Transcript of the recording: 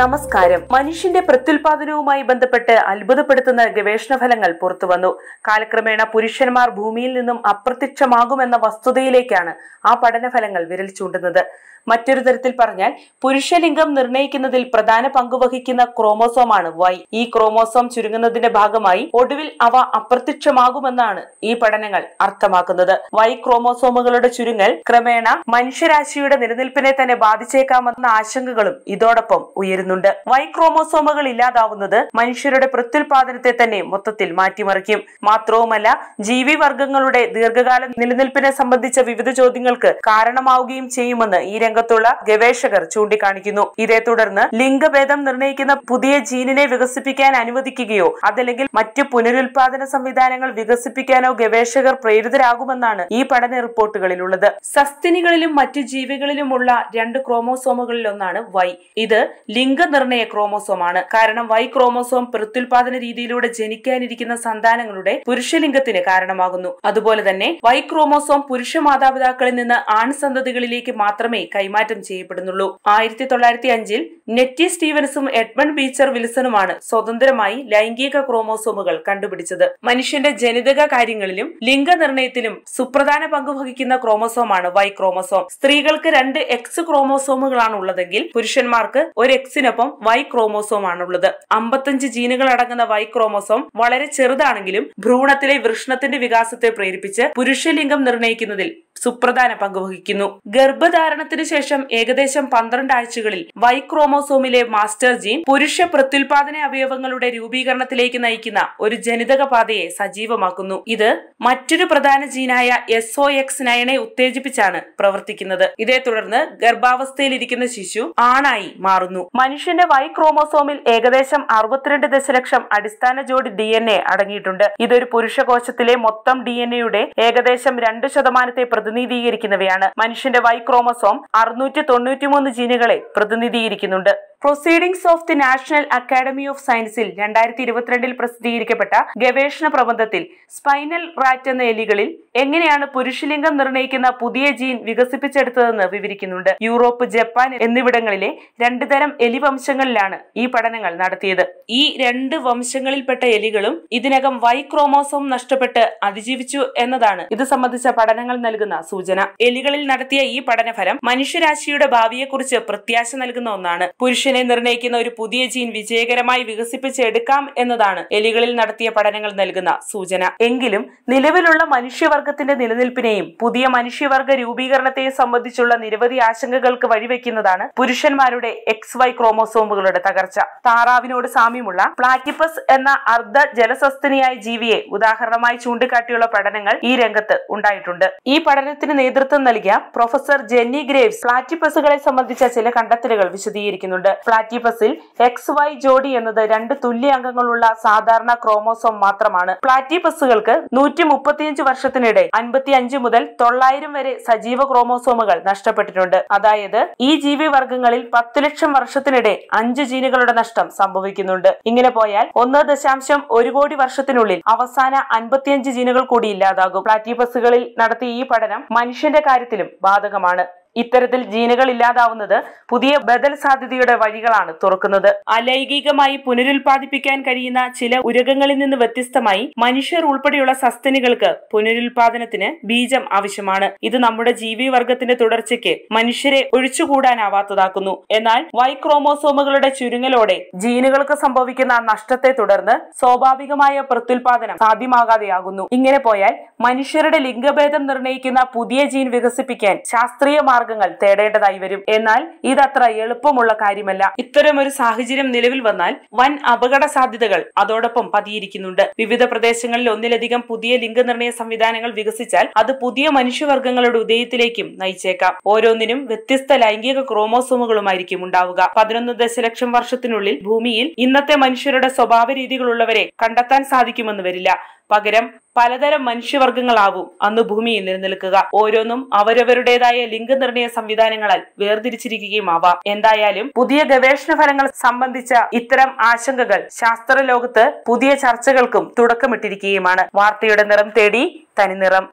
നമസ്കാരം മനുഷ്യന്റെ പ്രത്യുൽപാദനവുമായി ബന്ധപ്പെട്ട് അത്ഭുതപ്പെടുത്തുന്ന ഗവേഷണ ഫലങ്ങൾ പുറത്തുവന്നു കാലക്രമേണ പുരുഷന്മാർ ഭൂമിയിൽ നിന്നും അപ്രത്യക്ഷമാകുമെന്ന വസ്തുതയിലേക്കാണ് ആ പഠനഫലങ്ങൾ വിരൽ ചൂണ്ടുന്നത് മറ്റൊരു തരത്തിൽ പറഞ്ഞാൽ പുരുഷലിംഗം നിർണ്ണയിക്കുന്നതിൽ പ്രധാന പങ്കുവഹിക്കുന്ന ക്രോമോസോമാണ് വൈ ഈ ക്രോമോസോം ചുരുങ്ങുന്നതിന്റെ ഭാഗമായി ഒടുവിൽ അവ അപ്രത്യക്ഷമാകുമെന്നാണ് ഈ പഠനങ്ങൾ അർത്ഥമാക്കുന്നത് വൈ ക്രോമോസോമുകളുടെ ചുരുങ്ങൽ ക്രമേണ മനുഷ്യരാശിയുടെ നിലനിൽപ്പിനെ തന്നെ ബാധിച്ചേക്കാമെന്ന ആശങ്കകളും ഇതോടൊപ്പം ഉയരുന്നുണ്ട് വൈ ക്രോമോസോമുകൾ ഇല്ലാതാവുന്നത് മനുഷ്യരുടെ പ്രത്യുൽപാദനത്തെ തന്നെ മൊത്തത്തിൽ മാറ്റിമറിക്കും മാത്രവുമല്ല ജീവി വർഗങ്ങളുടെ ദീർഘകാല നിലനിൽപ്പിനെ സംബന്ധിച്ച വിവിധ ചോദ്യങ്ങൾക്ക് കാരണമാവുകയും ചെയ്യുമെന്ന് ഈ രംഗം രംഗത്തുള്ള ഗവേഷകർ ചൂണ്ടിക്കാണിക്കുന്നു ഇതേ തുടർന്ന് ലിംഗഭേദം നിർണ്ണയിക്കുന്ന പുതിയ ജീനിനെ വികസിപ്പിക്കാൻ അനുവദിക്കുകയോ അതല്ലെങ്കിൽ മറ്റ് പുനരുൽപാദന സംവിധാനങ്ങൾ വികസിപ്പിക്കാനോ ഗവേഷകർ പ്രേരിതരാകുമെന്നാണ് ഈ പഠന റിപ്പോർട്ടുകളിലുള്ളത് സസ്തിനികളിലും മറ്റു ജീവികളിലുമുള്ള രണ്ട് ക്രോമോസോമുകളിൽ ഒന്നാണ് വൈ ഇത് ലിംഗനിർണയ ക്രോമോസോമാണ് കാരണം വൈ ക്രോമോസോം പ്രത്യുൽപാദന രീതിയിലൂടെ ജനിക്കാനിരിക്കുന്ന സന്താനങ്ങളുടെ പുരുഷലിംഗത്തിന് കാരണമാകുന്നു അതുപോലെ തന്നെ വൈ ക്രോമോസോം പുരുഷ മാതാപിതാക്കളിൽ നിന്ന് ആൺസന്തതികളിലേക്ക് മാത്രമേ കൈ കൈമാറ്റം ചെയ്യപ്പെടുന്നുള്ളൂ ആയിരത്തി തൊള്ളായിരത്തി അഞ്ചിൽ നെറ്റി സ്റ്റീവൻസും എഡ്മൺ ബീച്ചർ വിൽസണുമാണ് സ്വതന്ത്രമായി ലൈംഗിക ക്രോമോസോമുകൾ കണ്ടുപിടിച്ചത് മനുഷ്യന്റെ ജനിതക കാര്യങ്ങളിലും ലിംഗനിർണയത്തിലും സുപ്രധാന പങ്ക് വഹിക്കുന്ന ക്രോമോസോമാണ് വൈ ക്രോമോസോം സ്ത്രീകൾക്ക് രണ്ട് എക്സ് ക്രോമോസോമുകളാണ് ഉള്ളതെങ്കിൽ പുരുഷന്മാർക്ക് ഒരു എക്സിനൊപ്പം വൈ ക്രോമോസോം ആണുള്ളത് അമ്പത്തഞ്ച് ജീനുകൾ അടങ്ങുന്ന വൈ ക്രോമോസോം വളരെ ചെറുതാണെങ്കിലും ഭ്രൂണത്തിലെ വൃഷ്ണത്തിന്റെ വികാസത്തെ പ്രേരിപ്പിച്ച് പുരുഷലിംഗം നിർണ്ണയിക്കുന്നതിൽ സുപ്രധാന പങ്ക് വഹിക്കുന്നു ഗർഭധാരണത്തിന് ശേഷം ഏകദേശം പന്ത്രണ്ട് ആഴ്ചകളിൽ വൈ ക്രോമോസോമിലെ മാസ്റ്റർ ജീൻ പുരുഷ പ്രത്യുൽപാദന അവയവങ്ങളുടെ രൂപീകരണത്തിലേക്ക് നയിക്കുന്ന ഒരു ജനിതക പാതയെ സജീവമാക്കുന്നു ഇത് മറ്റൊരു പ്രധാന ജീനായ എസ് ഒ എക്സ് നയനെ ഉത്തേജിപ്പിച്ചാണ് പ്രവർത്തിക്കുന്നത് ഇതേ തുടർന്ന് ഗർഭാവസ്ഥയിലിരിക്കുന്ന ശിശു ആണായി മാറുന്നു മനുഷ്യന്റെ വൈ ക്രോമോസോമിൽ ഏകദേശം അറുപത്തിരണ്ട് ദശലക്ഷം അടിസ്ഥാന ജോഡി ഡി എൻ എ അടങ്ങിയിട്ടുണ്ട് ഇതൊരു പുരുഷകോശത്തിലെ മൊത്തം ഡി എൻ എയുടെ ഏകദേശം രണ്ട് ശതമാനത്തെ പ്രതിനിധീകരിക്കുന്നവയാണ് മനുഷ്യന്റെ വൈ ക്രോമസോം അറുന്നൂറ്റി തൊണ്ണൂറ്റിമൂന്ന് ജീനുകളെ പ്രതിനിധീകരിക്കുന്നുണ്ട് proceedings of the national academy of സയൻസിൽ രണ്ടായിരത്തി ഇരുപത്തിരണ്ടിൽ പ്രസിദ്ധീകരിക്കപ്പെട്ട ഗവേഷണ പ്രബന്ധത്തിൽ സ്പൈനൽ റാറ്റ് എന്ന എലികളിൽ എങ്ങനെയാണ് പുരുഷലിംഗം നിർണ്ണയിക്കുന്ന പുതിയ ജീൻ വികസിപ്പിച്ചെടുത്തതെന്ന് വിവരിക്കുന്നുണ്ട് യൂറോപ്പ് ജപ്പാൻ എന്നിവിടങ്ങളിലെ രണ്ട് തരം എലി വംശങ്ങളിലാണ് ഈ പഠനങ്ങൾ നടത്തിയത് ഈ രണ്ട് വംശങ്ങളിൽപ്പെട്ട എലികളും ഇതിനകം വൈ ക്രോമോസോം നഷ്ടപ്പെട്ട് അതിജീവിച്ചു എന്നതാണ് ഇത് സംബന്ധിച്ച പഠനങ്ങൾ നൽകുന്ന സൂചന എലികളിൽ നടത്തിയ ഈ പഠനഫലം മനുഷ്യരാശിയുടെ ഭാവിയെക്കുറിച്ച് പ്രത്യാശ നൽകുന്ന ഒന്നാണ് പുരുഷൻ ജീനിനെ നിർണയിക്കുന്ന ഒരു പുതിയ ജീൻ വിജയകരമായി വികസിപ്പിച്ചെടുക്കാം എന്നതാണ് എലികളിൽ നടത്തിയ പഠനങ്ങൾ നൽകുന്ന സൂചന എങ്കിലും നിലവിലുള്ള മനുഷ്യവർഗത്തിന്റെ നിലനിൽപ്പിനെയും പുതിയ മനുഷ്യവർഗ രൂപീകരണത്തെയും സംബന്ധിച്ചുള്ള നിരവധി ആശങ്കകൾക്ക് വഴിവെക്കുന്നതാണ് പുരുഷന്മാരുടെ എക്സ് വൈ ക്രോമോസോമുകളുടെ തകർച്ച താറാവിനോട് സാമ്യമുള്ള പ്ലാറ്റിപ്പസ് എന്ന അർദ്ധ ജലസസ്തനിയായ ജീവിയെ ഉദാഹരണമായി ചൂണ്ടിക്കാട്ടിയുള്ള പഠനങ്ങൾ ഈ രംഗത്ത് ഉണ്ടായിട്ടുണ്ട് ഈ പഠനത്തിന് നേതൃത്വം നൽകിയ പ്രൊഫസർ ജെന്നി ഗ്രേവ്സ് പ്ലാറ്റിപ്പസുകളെ സംബന്ധിച്ച ചില കണ്ടെത്തലുകൾ വിശദീകരിക്കുന്നുണ്ട് പ്ലാറ്റിപ്പസിൽ എക്സ് വൈ ജോഡി എന്നത് രണ്ട് തുല്യ അംഗങ്ങളുള്ള സാധാരണ ക്രോമോസോം മാത്രമാണ് പ്ലാറ്റിപ്പസുകൾക്ക് നൂറ്റി മുപ്പത്തിയഞ്ച് വർഷത്തിനിടെ അഞ്ച് മുതൽ തൊള്ളായിരം വരെ സജീവ ക്രോമോസോമുകൾ നഷ്ടപ്പെട്ടിട്ടുണ്ട് അതായത് ഈ ജീവി വർഗങ്ങളിൽ പത്ത് ലക്ഷം വർഷത്തിനിടെ അഞ്ച് ജീനുകളുടെ നഷ്ടം സംഭവിക്കുന്നുണ്ട് ഇങ്ങനെ പോയാൽ ഒന്ന് ദശാംശം ഒരു കോടി വർഷത്തിനുള്ളിൽ അവസാന അൻപത്തിയഞ്ച് ജീനുകൾ കൂടി ഇല്ലാതാകും പ്ലാറ്റിപ്പസുകളിൽ നടത്തിയ ഈ പഠനം മനുഷ്യന്റെ കാര്യത്തിലും ബാധകമാണ് ഇത്തരത്തിൽ ജീനുകൾ ഇല്ലാതാവുന്നത് പുതിയ ബദൽ സാധ്യതയുടെ വഴികളാണ് തുറക്കുന്നത് അലൈംഗികമായി പുനരുൽപാദിപ്പിക്കാൻ കഴിയുന്ന ചില ഉരകങ്ങളിൽ നിന്ന് വ്യത്യസ്തമായി മനുഷ്യർ ഉൾപ്പെടെയുള്ള സസ്തനികൾക്ക് പുനരുൽപാദനത്തിന് ബീജം ആവശ്യമാണ് ഇത് നമ്മുടെ ജീവിവർഗത്തിന്റെ തുടർച്ചയ്ക്ക് മനുഷ്യരെ ഒഴിച്ചുകൂടാനാവാത്തതാക്കുന്നു എന്നാൽ വൈ ക്രോമോസോമുകളുടെ ചുരുങ്ങലോടെ ജീനുകൾക്ക് സംഭവിക്കുന്ന നഷ്ടത്തെ തുടർന്ന് സ്വാഭാവികമായ പ്രത്യുൽപാദനം സാധ്യമാകാതെയാകുന്നു ഇങ്ങനെ പോയാൽ മനുഷ്യരുടെ ലിംഗഭേദം നിർണ്ണയിക്കുന്ന പുതിയ ജീൻ വികസിപ്പിക്കാൻ ശാസ്ത്രീയ മാർഗങ്ങൾ തേടേണ്ടതായി വരും എന്നാൽ ഇതത്ര എളുപ്പമുള്ള കാര്യമല്ല ഇത്തരമൊരു സാഹചര്യം നിലവിൽ വന്നാൽ വൻ അപകട സാധ്യതകൾ അതോടൊപ്പം പതിയിരിക്കുന്നുണ്ട് വിവിധ പ്രദേശങ്ങളിൽ ഒന്നിലധികം പുതിയ ലിംഗനിർണയ സംവിധാനങ്ങൾ വികസിച്ചാൽ അത് പുതിയ മനുഷ്യവർഗങ്ങളുടെ ഉദയത്തിലേക്കും നയിച്ചേക്കാം ഓരോന്നിനും വ്യത്യസ്ത ലൈംഗിക ക്രോമോസോമുകളുമായിരിക്കും ഉണ്ടാവുക പതിനൊന്ന് ദശലക്ഷം വർഷത്തിനുള്ളിൽ ഭൂമിയിൽ ഇന്നത്തെ മനുഷ്യരുടെ സ്വഭാവ രീതികളുള്ളവരെ കണ്ടെത്താൻ സാധിക്കുമെന്ന് വരില്ല പകരം പലതരം മനുഷ്യവർഗങ്ങളാവും അന്ന് ഭൂമിയിൽ നിലനിൽക്കുക ഓരോന്നും അവരവരുടേതായ ലിംഗനിർണയ സംവിധാനങ്ങളാൽ വേർതിരിച്ചിരിക്കുകയും ആവാം എന്തായാലും പുതിയ ഗവേഷണ ഫലങ്ങൾ സംബന്ധിച്ച ഇത്തരം ആശങ്കകൾ ശാസ്ത്ര ലോകത്ത് പുതിയ ചർച്ചകൾക്കും തുടക്കമിട്ടിരിക്കുകയുമാണ് വാർത്തയുടെ നിറം തേടി തനിനിറം